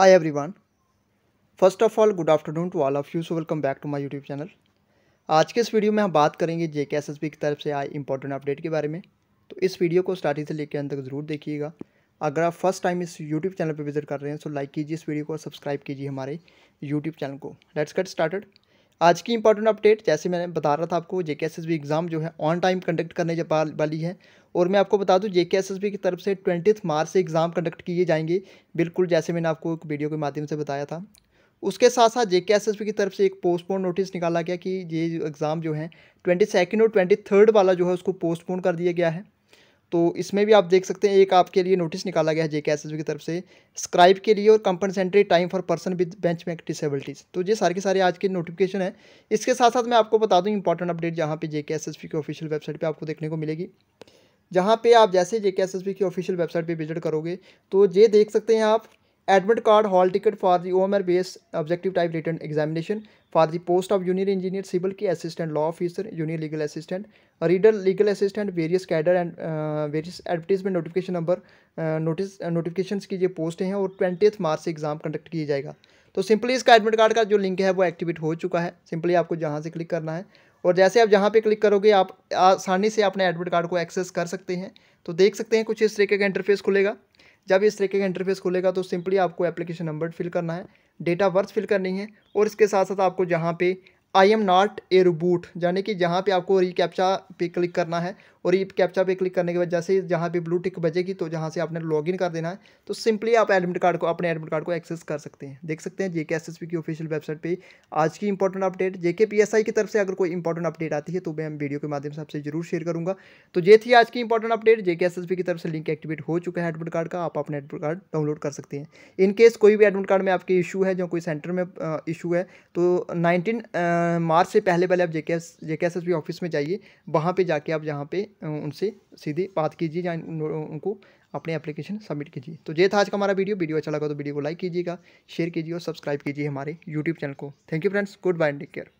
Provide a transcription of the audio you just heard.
Hi everyone. First of all good afternoon to all of you so welcome back to my YouTube channel आज के इस video में हम बात करेंगे जे के एस एस बी की तरफ से आए इंपॉर्टेंट अपडेट के बारे में तो इस वीडियो को स्टार्टिंग से लेकर अंत तक ज़रूर देखिएगा अगर आप फर्स्ट टाइम इस यूट्यूब चैनल पर विजिट कर रहे हैं तो लाइक कीजिए इस वीडियो को और सब्सक्राइब कीजिए हमारे यूट्यूब चैनल को लेट्स गेट स्टार्टेड आज की इंपॉर्टेंट अपडेट जैसे मैंने बता रहा था आपको जे एग्ज़ाम जो है ऑन टाइम कंडक्ट करने जा वाली है और मैं आपको बता दूं जे की तरफ से ट्वेंटी मार्च से एग्ज़ाम कंडक्ट किए जाएंगे बिल्कुल जैसे मैंने आपको एक वीडियो के माध्यम से बताया था उसके साथ साथ जे की तरफ से एक पोस्टपोन नोटिस निकाला गया कि ये एग्ज़ाम जो है ट्वेंटी और ट्वेंटी वाला जो है उसको पोस्टपोन कर दिया गया है तो इसमें भी आप देख सकते हैं एक आपके लिए नोटिस निकाला गया है जेके एस एस की तरफ से स्क्राइब के लिए और compensatory time for person with benchmark disabilities तो ये सारे के सारे आज के नोटिफिकेशन है इसके साथ साथ मैं आपको बता दूँ इंपॉर्टेंट अपडेट जहाँ पर जेके एस एस की ऑफिशियल वेबसाइट पर आपको देखने को मिलेगी जहाँ पे आप जैसे जे के एस एस की ऑफिशियल वेबसाइट पे विजिट करोगे तो ये देख सकते हैं आप admit card hall ticket for the O M R base objective type written examination for the post of junior engineer civil की assistant law officer junior legal assistant reader legal assistant various cadre and various advertisement notification number notice notification की जो post हैं और twenty March से exam conduct किया जाएगा तो simply इसका एडमिट कार्ड का जो लिंक है वो एक्टिवेट हो चुका है सिंपली आपको जहाँ से क्लिक करना है और जैसे आप जहाँ पे क्लिक करोगे आप आसानी से अपने एडमिट कार्ड को एक्सेस कर सकते हैं तो देख सकते हैं कुछ इस तरीके का इंटरफेस खुलेगा जब इस तरीके का इंटरफेस खुलेगा तो सिंपली आपको एप्लीकेशन नंबर फिल करना है डेटा बर्थ फिल करनी है और इसके साथ साथ आपको जहाँ पे आई एम नॉट ए रूबूट यानी कि जहाँ पे आपको रिकैप्चा पे क्लिक करना है और ये कैप्चा पे क्लिक करने के बाद जैसे जहाँ पे ब्लू टिक बजेगी तो जहाँ से आपने लॉगिन कर देना है तो सिंपली आप एडमिट कार्ड को अपने एडमिट कार्ड को एक्सेस कर सकते हैं देख सकते हैं जेके एस की ऑफिशियल वेबसाइट पे आज की इंपॉर्टेंट अपडेट जेके पी की तरफ से अगर कोई इंपॉर्टेंट अपडेट आती है तो मैं वीडियो के माध्यम से आपसे जरूर शेयर करूँगा तो ये थी आज की इंपॉर्टेंट अपडेट जेके एस की तरफ से लिंक एक्टिवेट हो चुका है एडमिट कार्ड का आप अपने एडमिट कार्ड डाउनलोड कर सकते हैं इनकेस कोई भी एडमिट कार्ड में आपके इशू है जो कोई सेंटर में इशू है तो नाइनटीन मार्च से पहले पहले आप जेके जेके एस ऑफिस में जाइए वहाँ पर जाके आप जहाँ पर उनसे सीधे बात कीजिए या उनको अपने एप्लीकेशन सबमिट कीजिए तो ये था आज का हमारा वीडियो वीडियो अच्छा लगा तो वीडियो को लाइक कीजिएगा शेयर कीजिए और सब्सक्राइब कीजिए हमारे यूट्यूब चैनल को thank you friends goodbye and take care